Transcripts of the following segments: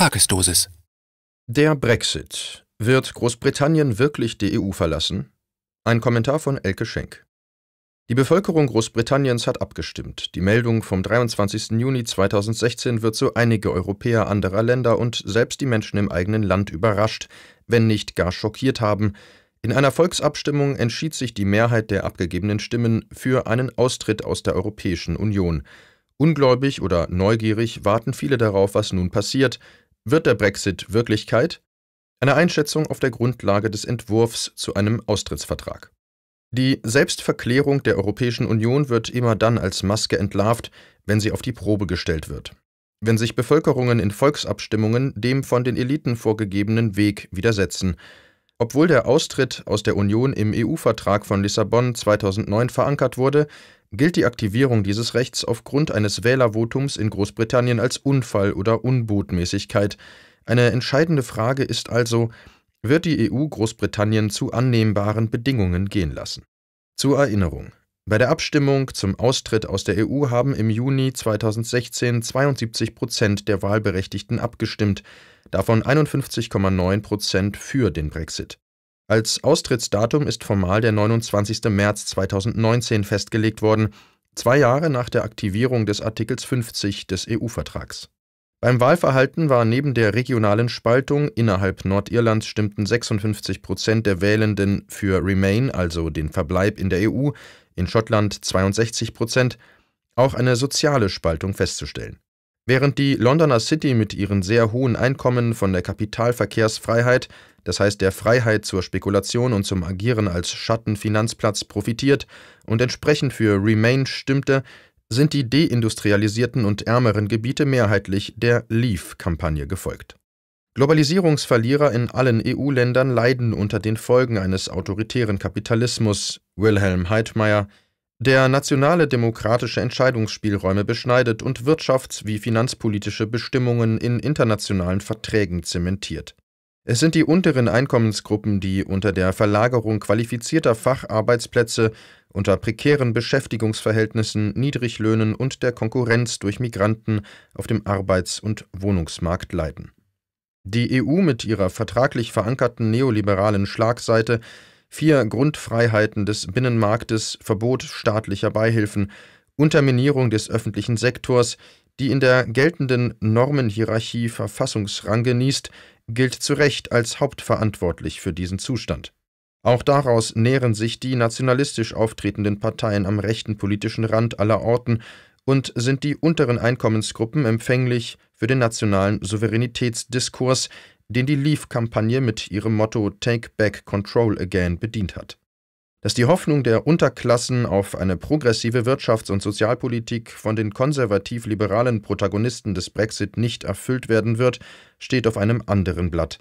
Tagesdosis. Der Brexit. Wird Großbritannien wirklich die EU verlassen? Ein Kommentar von Elke Schenk. Die Bevölkerung Großbritanniens hat abgestimmt. Die Meldung vom 23. Juni 2016 wird so einige Europäer anderer Länder und selbst die Menschen im eigenen Land überrascht, wenn nicht gar schockiert haben. In einer Volksabstimmung entschied sich die Mehrheit der abgegebenen Stimmen für einen Austritt aus der Europäischen Union. Ungläubig oder neugierig warten viele darauf, was nun passiert, wird der Brexit Wirklichkeit? Eine Einschätzung auf der Grundlage des Entwurfs zu einem Austrittsvertrag. Die Selbstverklärung der Europäischen Union wird immer dann als Maske entlarvt, wenn sie auf die Probe gestellt wird. Wenn sich Bevölkerungen in Volksabstimmungen dem von den Eliten vorgegebenen Weg widersetzen. Obwohl der Austritt aus der Union im EU-Vertrag von Lissabon 2009 verankert wurde, gilt die Aktivierung dieses Rechts aufgrund eines Wählervotums in Großbritannien als Unfall oder Unbotmäßigkeit. Eine entscheidende Frage ist also, wird die EU Großbritannien zu annehmbaren Bedingungen gehen lassen? Zur Erinnerung. Bei der Abstimmung zum Austritt aus der EU haben im Juni 2016 72 Prozent der Wahlberechtigten abgestimmt, davon 51,9 Prozent für den Brexit. Als Austrittsdatum ist formal der 29. März 2019 festgelegt worden, zwei Jahre nach der Aktivierung des Artikels 50 des EU-Vertrags. Beim Wahlverhalten war neben der regionalen Spaltung innerhalb Nordirlands stimmten 56 Prozent der Wählenden für Remain, also den Verbleib in der EU, in Schottland 62 Prozent, auch eine soziale Spaltung festzustellen. Während die Londoner City mit ihren sehr hohen Einkommen von der Kapitalverkehrsfreiheit das heißt der Freiheit zur Spekulation und zum Agieren als Schattenfinanzplatz profitiert und entsprechend für Remain stimmte, sind die deindustrialisierten und ärmeren Gebiete mehrheitlich der Leave-Kampagne gefolgt. Globalisierungsverlierer in allen EU-Ländern leiden unter den Folgen eines autoritären Kapitalismus, Wilhelm Heidmeier, der nationale demokratische Entscheidungsspielräume beschneidet und wirtschafts- wie finanzpolitische Bestimmungen in internationalen Verträgen zementiert. Es sind die unteren Einkommensgruppen, die unter der Verlagerung qualifizierter Facharbeitsplätze, unter prekären Beschäftigungsverhältnissen, Niedriglöhnen und der Konkurrenz durch Migranten auf dem Arbeits- und Wohnungsmarkt leiden. Die EU mit ihrer vertraglich verankerten neoliberalen Schlagseite, vier Grundfreiheiten des Binnenmarktes, Verbot staatlicher Beihilfen, Unterminierung des öffentlichen Sektors, die in der geltenden Normenhierarchie Verfassungsrang genießt, gilt zu Recht als hauptverantwortlich für diesen Zustand. Auch daraus nähren sich die nationalistisch auftretenden Parteien am rechten politischen Rand aller Orten und sind die unteren Einkommensgruppen empfänglich für den nationalen Souveränitätsdiskurs, den die Leave-Kampagne mit ihrem Motto Take Back Control Again bedient hat dass die Hoffnung der Unterklassen auf eine progressive Wirtschafts- und Sozialpolitik von den konservativ-liberalen Protagonisten des Brexit nicht erfüllt werden wird, steht auf einem anderen Blatt.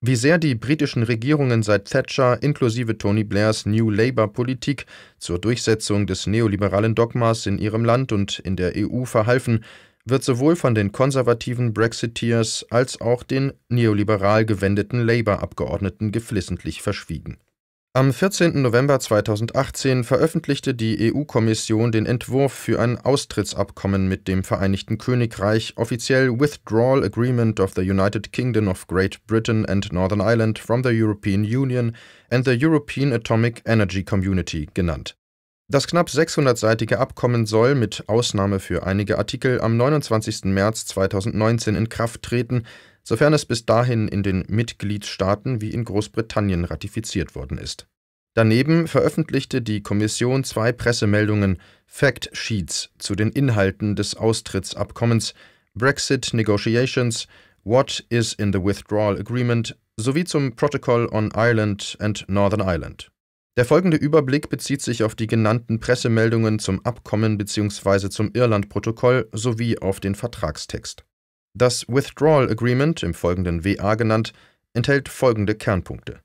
Wie sehr die britischen Regierungen seit Thatcher inklusive Tony Blairs New Labour-Politik zur Durchsetzung des neoliberalen Dogmas in ihrem Land und in der EU verhalfen, wird sowohl von den konservativen Brexiteers als auch den neoliberal gewendeten Labour-Abgeordneten geflissentlich verschwiegen. Am 14. November 2018 veröffentlichte die EU-Kommission den Entwurf für ein Austrittsabkommen mit dem Vereinigten Königreich, offiziell Withdrawal Agreement of the United Kingdom of Great Britain and Northern Ireland from the European Union and the European Atomic Energy Community genannt. Das knapp 600-seitige Abkommen soll mit Ausnahme für einige Artikel am 29. März 2019 in Kraft treten, sofern es bis dahin in den Mitgliedstaaten wie in Großbritannien ratifiziert worden ist. Daneben veröffentlichte die Kommission zwei Pressemeldungen, Fact Sheets, zu den Inhalten des Austrittsabkommens, Brexit Negotiations, What is in the Withdrawal Agreement sowie zum Protocol on Ireland and Northern Ireland. Der folgende Überblick bezieht sich auf die genannten Pressemeldungen zum Abkommen bzw. zum Irland-Protokoll sowie auf den Vertragstext. Das Withdrawal Agreement, im Folgenden WA genannt, enthält folgende Kernpunkte.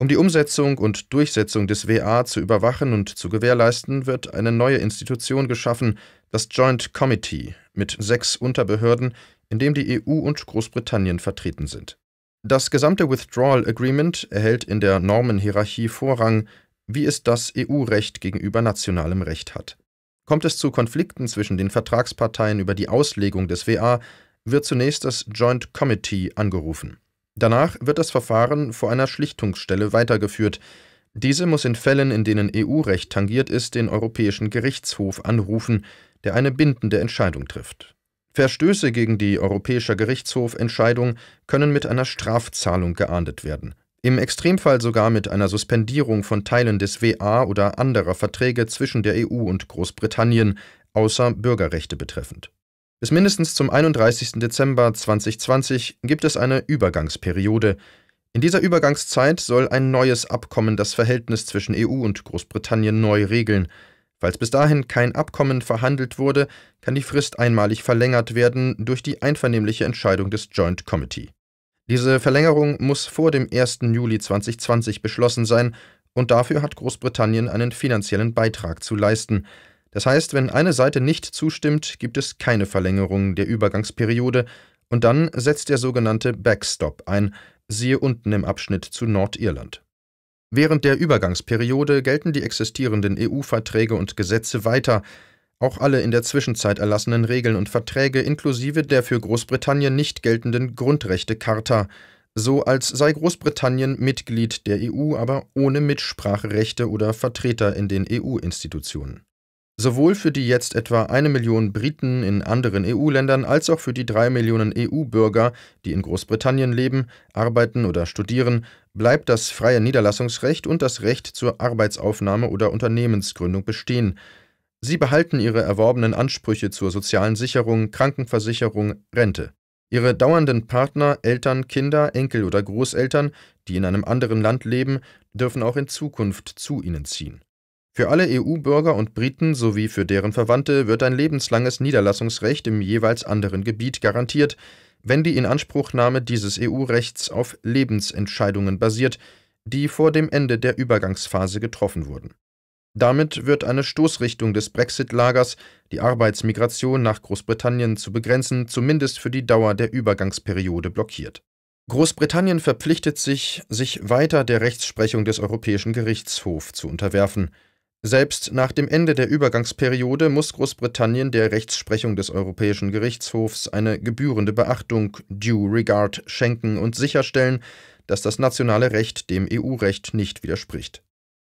Um die Umsetzung und Durchsetzung des WA zu überwachen und zu gewährleisten, wird eine neue Institution geschaffen, das Joint Committee, mit sechs Unterbehörden, in dem die EU und Großbritannien vertreten sind. Das gesamte Withdrawal Agreement erhält in der Normenhierarchie Vorrang, wie es das EU-Recht gegenüber nationalem Recht hat. Kommt es zu Konflikten zwischen den Vertragsparteien über die Auslegung des WA, wird zunächst das Joint Committee angerufen. Danach wird das Verfahren vor einer Schlichtungsstelle weitergeführt. Diese muss in Fällen, in denen EU-Recht tangiert ist, den Europäischen Gerichtshof anrufen, der eine bindende Entscheidung trifft. Verstöße gegen die Europäische Gerichtshof-Entscheidung können mit einer Strafzahlung geahndet werden. Im Extremfall sogar mit einer Suspendierung von Teilen des WA oder anderer Verträge zwischen der EU und Großbritannien, außer Bürgerrechte betreffend. Bis mindestens zum 31. Dezember 2020 gibt es eine Übergangsperiode. In dieser Übergangszeit soll ein neues Abkommen das Verhältnis zwischen EU und Großbritannien neu regeln. Falls bis dahin kein Abkommen verhandelt wurde, kann die Frist einmalig verlängert werden durch die einvernehmliche Entscheidung des Joint Committee. Diese Verlängerung muss vor dem 1. Juli 2020 beschlossen sein, und dafür hat Großbritannien einen finanziellen Beitrag zu leisten. Das heißt, wenn eine Seite nicht zustimmt, gibt es keine Verlängerung der Übergangsperiode und dann setzt der sogenannte Backstop ein, siehe unten im Abschnitt zu Nordirland. Während der Übergangsperiode gelten die existierenden EU-Verträge und Gesetze weiter, auch alle in der Zwischenzeit erlassenen Regeln und Verträge inklusive der für Großbritannien nicht geltenden Grundrechtecharta, so als sei Großbritannien Mitglied der EU, aber ohne Mitspracherechte oder Vertreter in den EU-Institutionen sowohl für die jetzt etwa eine Million Briten in anderen EU-Ländern als auch für die drei Millionen EU-Bürger, die in Großbritannien leben, arbeiten oder studieren, bleibt das freie Niederlassungsrecht und das Recht zur Arbeitsaufnahme oder Unternehmensgründung bestehen. Sie behalten ihre erworbenen Ansprüche zur sozialen Sicherung, Krankenversicherung, Rente. Ihre dauernden Partner, Eltern, Kinder, Enkel oder Großeltern, die in einem anderen Land leben, dürfen auch in Zukunft zu ihnen ziehen. Für alle EU-Bürger und Briten sowie für deren Verwandte wird ein lebenslanges Niederlassungsrecht im jeweils anderen Gebiet garantiert, wenn die Inanspruchnahme dieses EU-Rechts auf Lebensentscheidungen basiert, die vor dem Ende der Übergangsphase getroffen wurden. Damit wird eine Stoßrichtung des Brexit-Lagers, die Arbeitsmigration nach Großbritannien zu begrenzen, zumindest für die Dauer der Übergangsperiode blockiert. Großbritannien verpflichtet sich, sich weiter der Rechtsprechung des Europäischen Gerichtshofs zu unterwerfen. Selbst nach dem Ende der Übergangsperiode muss Großbritannien der Rechtsprechung des Europäischen Gerichtshofs eine gebührende Beachtung, due regard, schenken und sicherstellen, dass das nationale Recht dem EU-Recht nicht widerspricht.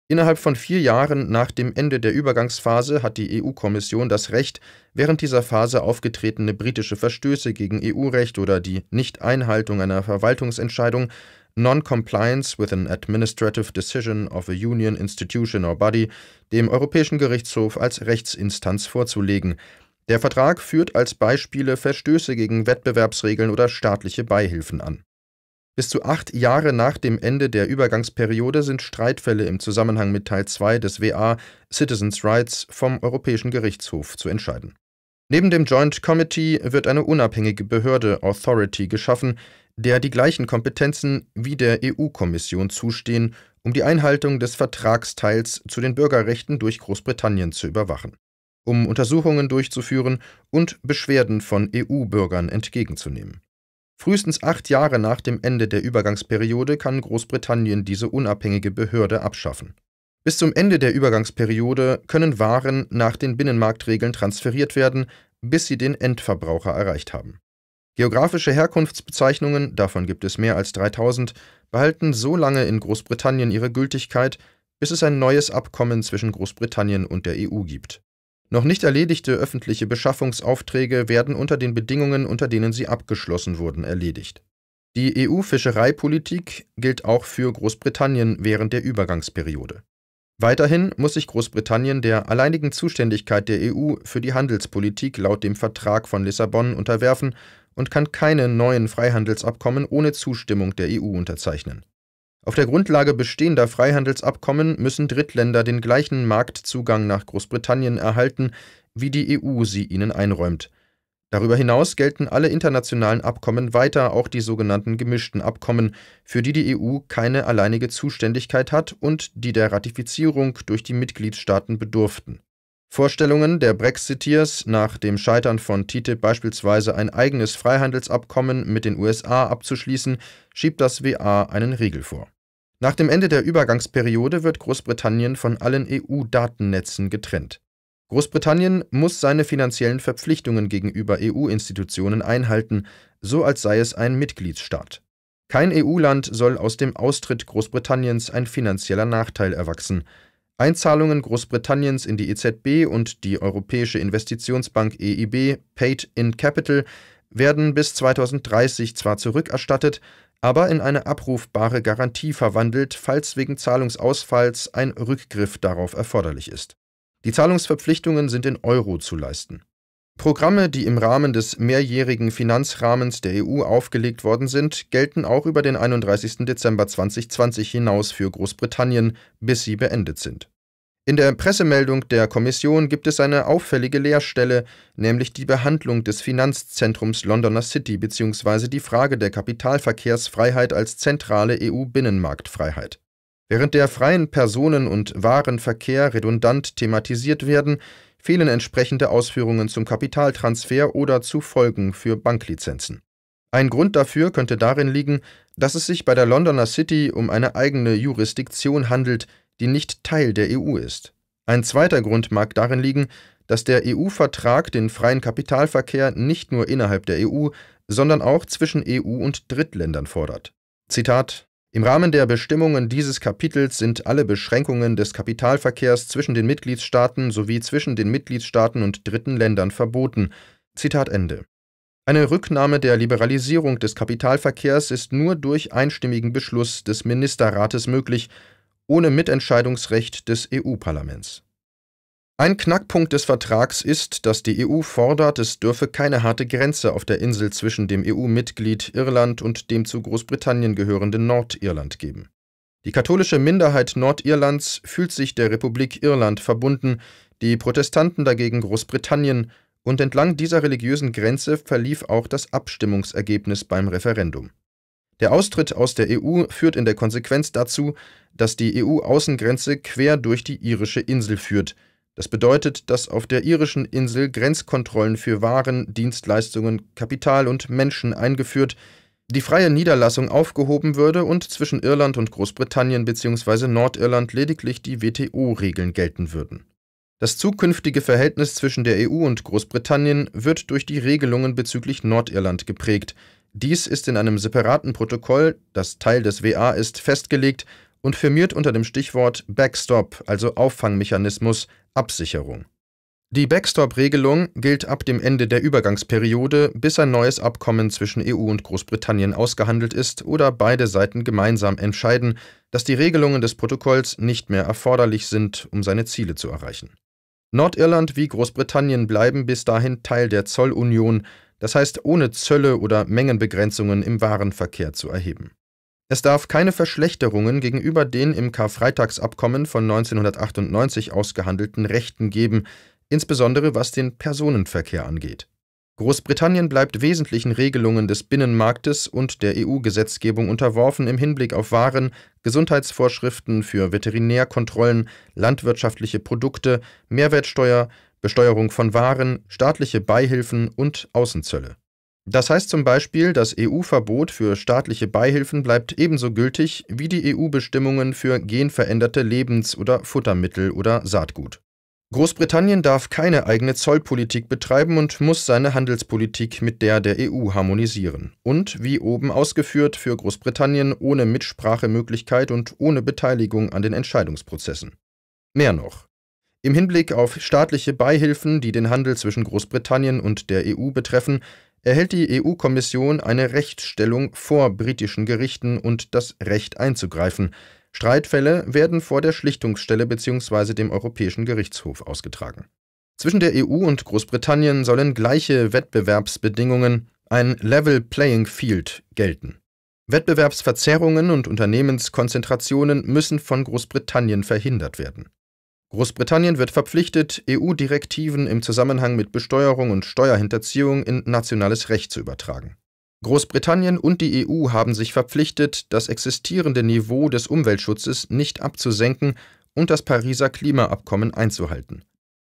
Innerhalb von vier Jahren nach dem Ende der Übergangsphase hat die EU-Kommission das Recht, während dieser Phase aufgetretene britische Verstöße gegen EU-Recht oder die Nichteinhaltung einer Verwaltungsentscheidung Non-Compliance with an Administrative Decision of a Union Institution or Body dem Europäischen Gerichtshof als Rechtsinstanz vorzulegen. Der Vertrag führt als Beispiele Verstöße gegen Wettbewerbsregeln oder staatliche Beihilfen an. Bis zu acht Jahre nach dem Ende der Übergangsperiode sind Streitfälle im Zusammenhang mit Teil 2 des WA Citizens Rights vom Europäischen Gerichtshof zu entscheiden. Neben dem Joint Committee wird eine unabhängige Behörde Authority geschaffen, der die gleichen Kompetenzen wie der EU-Kommission zustehen, um die Einhaltung des Vertragsteils zu den Bürgerrechten durch Großbritannien zu überwachen, um Untersuchungen durchzuführen und Beschwerden von EU-Bürgern entgegenzunehmen. Frühestens acht Jahre nach dem Ende der Übergangsperiode kann Großbritannien diese unabhängige Behörde abschaffen. Bis zum Ende der Übergangsperiode können Waren nach den Binnenmarktregeln transferiert werden, bis sie den Endverbraucher erreicht haben. Geografische Herkunftsbezeichnungen, davon gibt es mehr als 3000, behalten so lange in Großbritannien ihre Gültigkeit, bis es ein neues Abkommen zwischen Großbritannien und der EU gibt. Noch nicht erledigte öffentliche Beschaffungsaufträge werden unter den Bedingungen, unter denen sie abgeschlossen wurden, erledigt. Die EU-Fischereipolitik gilt auch für Großbritannien während der Übergangsperiode. Weiterhin muss sich Großbritannien der alleinigen Zuständigkeit der EU für die Handelspolitik laut dem Vertrag von Lissabon unterwerfen und kann keine neuen Freihandelsabkommen ohne Zustimmung der EU unterzeichnen. Auf der Grundlage bestehender Freihandelsabkommen müssen Drittländer den gleichen Marktzugang nach Großbritannien erhalten, wie die EU sie ihnen einräumt. Darüber hinaus gelten alle internationalen Abkommen weiter, auch die sogenannten gemischten Abkommen, für die die EU keine alleinige Zuständigkeit hat und die der Ratifizierung durch die Mitgliedstaaten bedurften Vorstellungen der Brexiteers, nach dem Scheitern von TTIP beispielsweise ein eigenes Freihandelsabkommen mit den USA abzuschließen, schiebt das WA einen Riegel vor. Nach dem Ende der Übergangsperiode wird Großbritannien von allen EU-Datennetzen getrennt. Großbritannien muss seine finanziellen Verpflichtungen gegenüber EU-Institutionen einhalten, so als sei es ein Mitgliedsstaat. Kein EU-Land soll aus dem Austritt Großbritanniens ein finanzieller Nachteil erwachsen. Einzahlungen Großbritanniens in die EZB und die Europäische Investitionsbank EIB, Paid in Capital, werden bis 2030 zwar zurückerstattet, aber in eine abrufbare Garantie verwandelt, falls wegen Zahlungsausfalls ein Rückgriff darauf erforderlich ist. Die Zahlungsverpflichtungen sind in Euro zu leisten. Programme, die im Rahmen des mehrjährigen Finanzrahmens der EU aufgelegt worden sind, gelten auch über den 31. Dezember 2020 hinaus für Großbritannien, bis sie beendet sind. In der Pressemeldung der Kommission gibt es eine auffällige Leerstelle, nämlich die Behandlung des Finanzzentrums Londoner City bzw. die Frage der Kapitalverkehrsfreiheit als zentrale EU-Binnenmarktfreiheit. Während der freien Personen- und Warenverkehr redundant thematisiert werden, fehlen entsprechende Ausführungen zum Kapitaltransfer oder zu Folgen für Banklizenzen. Ein Grund dafür könnte darin liegen, dass es sich bei der Londoner City um eine eigene Jurisdiktion handelt, die nicht Teil der EU ist. Ein zweiter Grund mag darin liegen, dass der EU-Vertrag den freien Kapitalverkehr nicht nur innerhalb der EU, sondern auch zwischen EU und Drittländern fordert. Zitat im Rahmen der Bestimmungen dieses Kapitels sind alle Beschränkungen des Kapitalverkehrs zwischen den Mitgliedstaaten sowie zwischen den Mitgliedstaaten und dritten Ländern verboten. Zitat Ende. Eine Rücknahme der Liberalisierung des Kapitalverkehrs ist nur durch einstimmigen Beschluss des Ministerrates möglich, ohne Mitentscheidungsrecht des EU-Parlaments ein Knackpunkt des Vertrags ist, dass die EU fordert, es dürfe keine harte Grenze auf der Insel zwischen dem EU-Mitglied Irland und dem zu Großbritannien gehörenden Nordirland geben. Die katholische Minderheit Nordirlands fühlt sich der Republik Irland verbunden, die Protestanten dagegen Großbritannien, und entlang dieser religiösen Grenze verlief auch das Abstimmungsergebnis beim Referendum. Der Austritt aus der EU führt in der Konsequenz dazu, dass die EU-Außengrenze quer durch die irische Insel führt, das bedeutet, dass auf der irischen Insel Grenzkontrollen für Waren, Dienstleistungen, Kapital und Menschen eingeführt, die freie Niederlassung aufgehoben würde und zwischen Irland und Großbritannien bzw. Nordirland lediglich die WTO-Regeln gelten würden. Das zukünftige Verhältnis zwischen der EU und Großbritannien wird durch die Regelungen bezüglich Nordirland geprägt. Dies ist in einem separaten Protokoll, das Teil des WA ist, festgelegt und firmiert unter dem Stichwort Backstop, also Auffangmechanismus, Absicherung. Die Backstop-Regelung gilt ab dem Ende der Übergangsperiode, bis ein neues Abkommen zwischen EU und Großbritannien ausgehandelt ist oder beide Seiten gemeinsam entscheiden, dass die Regelungen des Protokolls nicht mehr erforderlich sind, um seine Ziele zu erreichen. Nordirland wie Großbritannien bleiben bis dahin Teil der Zollunion, das heißt ohne Zölle oder Mengenbegrenzungen im Warenverkehr zu erheben. Es darf keine Verschlechterungen gegenüber den im Karfreitagsabkommen von 1998 ausgehandelten Rechten geben, insbesondere was den Personenverkehr angeht. Großbritannien bleibt wesentlichen Regelungen des Binnenmarktes und der EU-Gesetzgebung unterworfen im Hinblick auf Waren, Gesundheitsvorschriften für Veterinärkontrollen, landwirtschaftliche Produkte, Mehrwertsteuer, Besteuerung von Waren, staatliche Beihilfen und Außenzölle. Das heißt zum Beispiel, das EU-Verbot für staatliche Beihilfen bleibt ebenso gültig wie die EU-Bestimmungen für genveränderte Lebens- oder Futtermittel oder Saatgut. Großbritannien darf keine eigene Zollpolitik betreiben und muss seine Handelspolitik mit der der EU harmonisieren. Und, wie oben ausgeführt, für Großbritannien ohne Mitsprachemöglichkeit und ohne Beteiligung an den Entscheidungsprozessen. Mehr noch, im Hinblick auf staatliche Beihilfen, die den Handel zwischen Großbritannien und der EU betreffen, erhält die EU-Kommission eine Rechtsstellung vor britischen Gerichten und das Recht einzugreifen. Streitfälle werden vor der Schlichtungsstelle bzw. dem Europäischen Gerichtshof ausgetragen. Zwischen der EU und Großbritannien sollen gleiche Wettbewerbsbedingungen, ein Level Playing Field, gelten. Wettbewerbsverzerrungen und Unternehmenskonzentrationen müssen von Großbritannien verhindert werden. Großbritannien wird verpflichtet, EU-Direktiven im Zusammenhang mit Besteuerung und Steuerhinterziehung in nationales Recht zu übertragen. Großbritannien und die EU haben sich verpflichtet, das existierende Niveau des Umweltschutzes nicht abzusenken und das Pariser Klimaabkommen einzuhalten.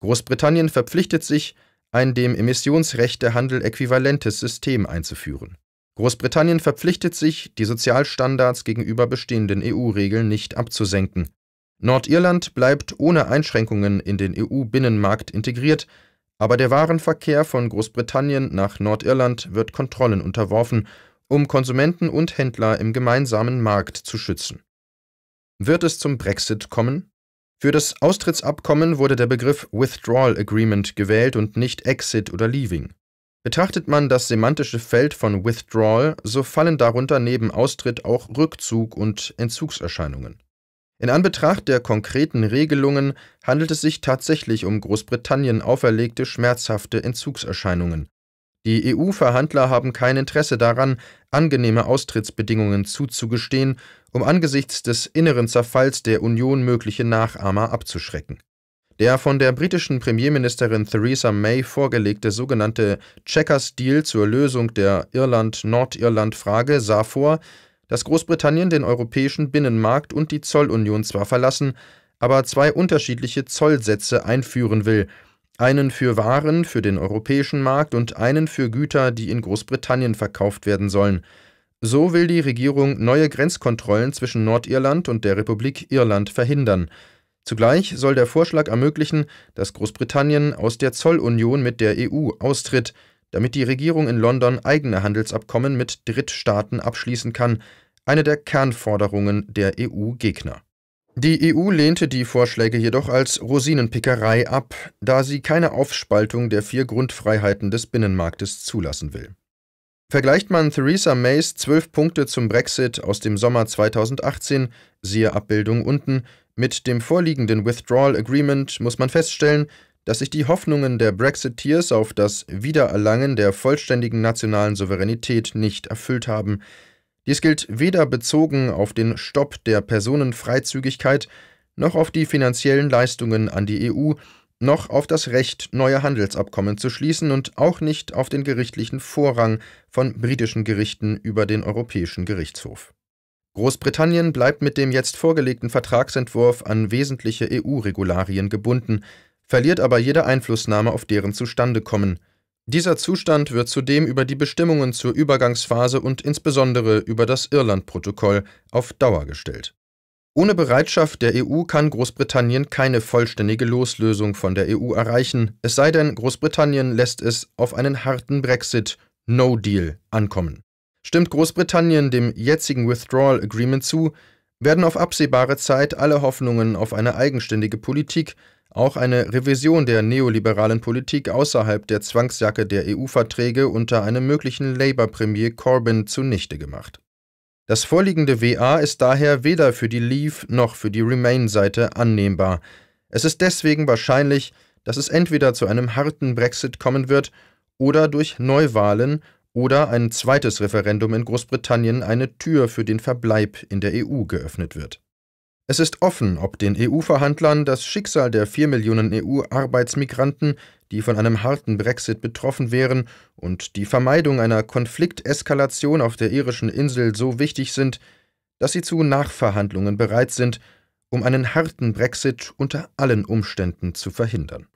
Großbritannien verpflichtet sich, ein dem Emissionsrechtehandel äquivalentes System einzuführen. Großbritannien verpflichtet sich, die Sozialstandards gegenüber bestehenden EU-Regeln nicht abzusenken. Nordirland bleibt ohne Einschränkungen in den EU-Binnenmarkt integriert, aber der Warenverkehr von Großbritannien nach Nordirland wird Kontrollen unterworfen, um Konsumenten und Händler im gemeinsamen Markt zu schützen. Wird es zum Brexit kommen? Für das Austrittsabkommen wurde der Begriff Withdrawal Agreement gewählt und nicht Exit oder Leaving. Betrachtet man das semantische Feld von Withdrawal, so fallen darunter neben Austritt auch Rückzug und Entzugserscheinungen. In Anbetracht der konkreten Regelungen handelt es sich tatsächlich um Großbritannien auferlegte schmerzhafte Entzugserscheinungen. Die EU-Verhandler haben kein Interesse daran, angenehme Austrittsbedingungen zuzugestehen, um angesichts des inneren Zerfalls der Union mögliche Nachahmer abzuschrecken. Der von der britischen Premierministerin Theresa May vorgelegte sogenannte Checkers-Deal zur Lösung der Irland-Nordirland-Frage sah vor, dass Großbritannien den europäischen Binnenmarkt und die Zollunion zwar verlassen, aber zwei unterschiedliche Zollsätze einführen will, einen für Waren für den europäischen Markt und einen für Güter, die in Großbritannien verkauft werden sollen. So will die Regierung neue Grenzkontrollen zwischen Nordirland und der Republik Irland verhindern. Zugleich soll der Vorschlag ermöglichen, dass Großbritannien aus der Zollunion mit der EU austritt, damit die Regierung in London eigene Handelsabkommen mit Drittstaaten abschließen kann, eine der Kernforderungen der EU-Gegner. Die EU lehnte die Vorschläge jedoch als Rosinenpickerei ab, da sie keine Aufspaltung der vier Grundfreiheiten des Binnenmarktes zulassen will. Vergleicht man Theresa Mays zwölf Punkte zum Brexit aus dem Sommer 2018, siehe Abbildung unten, mit dem vorliegenden Withdrawal Agreement muss man feststellen, dass sich die Hoffnungen der Brexiteers auf das Wiedererlangen der vollständigen nationalen Souveränität nicht erfüllt haben. Dies gilt weder bezogen auf den Stopp der Personenfreizügigkeit noch auf die finanziellen Leistungen an die EU, noch auf das Recht, neue Handelsabkommen zu schließen und auch nicht auf den gerichtlichen Vorrang von britischen Gerichten über den Europäischen Gerichtshof. Großbritannien bleibt mit dem jetzt vorgelegten Vertragsentwurf an wesentliche EU-Regularien gebunden, verliert aber jede Einflussnahme auf deren Zustandekommen. Dieser Zustand wird zudem über die Bestimmungen zur Übergangsphase und insbesondere über das Irland-Protokoll auf Dauer gestellt. Ohne Bereitschaft der EU kann Großbritannien keine vollständige Loslösung von der EU erreichen, es sei denn, Großbritannien lässt es auf einen harten Brexit, No Deal, ankommen. Stimmt Großbritannien dem jetzigen Withdrawal Agreement zu, werden auf absehbare Zeit alle Hoffnungen auf eine eigenständige Politik auch eine Revision der neoliberalen Politik außerhalb der Zwangsjacke der EU-Verträge unter einem möglichen Labour-Premier Corbyn zunichte gemacht. Das vorliegende WA ist daher weder für die Leave noch für die Remain-Seite annehmbar. Es ist deswegen wahrscheinlich, dass es entweder zu einem harten Brexit kommen wird oder durch Neuwahlen oder ein zweites Referendum in Großbritannien eine Tür für den Verbleib in der EU geöffnet wird. Es ist offen, ob den EU-Verhandlern das Schicksal der vier Millionen EU-Arbeitsmigranten, die von einem harten Brexit betroffen wären und die Vermeidung einer Konflikteskalation auf der irischen Insel so wichtig sind, dass sie zu Nachverhandlungen bereit sind, um einen harten Brexit unter allen Umständen zu verhindern.